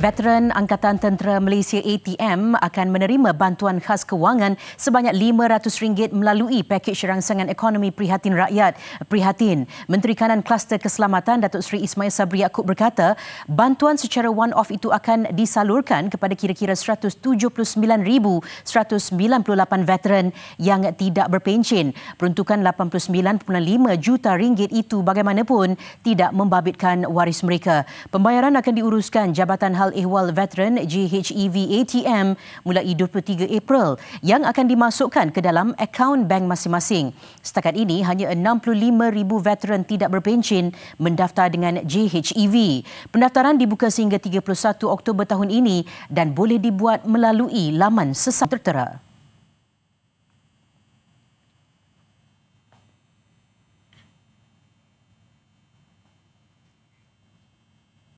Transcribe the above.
Veteran Angkatan Tentera Malaysia ATM akan menerima bantuan khas kewangan sebanyak RM500 melalui pakej rangsangan ekonomi prihatin rakyat. Prihatin, Menteri Kanan Kluster Keselamatan Datuk Seri Ismail Sabri Yaakob berkata, bantuan secara one-off itu akan disalurkan kepada kira-kira 179,198 veteran yang tidak berpencin. Peruntukan 89.5 juta ringgit itu bagaimanapun tidak membabitkan waris mereka. Pembayaran akan diuruskan Jabatan Hal Hal Ehwal Veteran JHEV ATM mulai 23 April yang akan dimasukkan ke dalam akaun bank masing-masing. Setakat ini, hanya 65,000 veteran tidak berpencin mendaftar dengan JHEV. Pendaftaran dibuka sehingga 31 Oktober tahun ini dan boleh dibuat melalui laman sesat tertera.